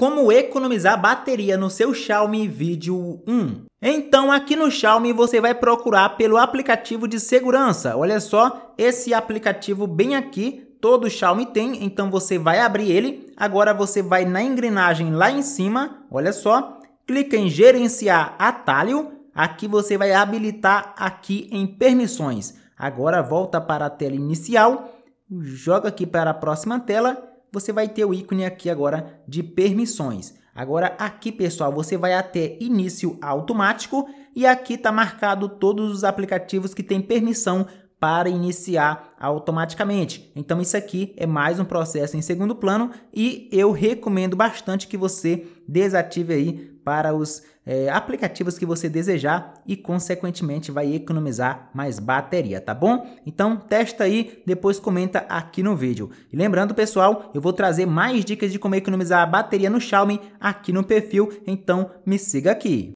Como economizar bateria no seu Xiaomi Video 1. Então aqui no Xiaomi você vai procurar pelo aplicativo de segurança. Olha só esse aplicativo bem aqui, todo Xiaomi tem, então você vai abrir ele. Agora você vai na engrenagem lá em cima, olha só, clica em gerenciar atalho, aqui você vai habilitar aqui em permissões. Agora volta para a tela inicial, joga aqui para a próxima tela você vai ter o ícone aqui agora de permissões. Agora aqui, pessoal, você vai até início automático e aqui está marcado todos os aplicativos que têm permissão para iniciar automaticamente. Então isso aqui é mais um processo em segundo plano e eu recomendo bastante que você desative aí para os é, aplicativos que você desejar e consequentemente vai economizar mais bateria, tá bom? Então testa aí, depois comenta aqui no vídeo. E lembrando pessoal, eu vou trazer mais dicas de como economizar a bateria no Xiaomi aqui no perfil, então me siga aqui.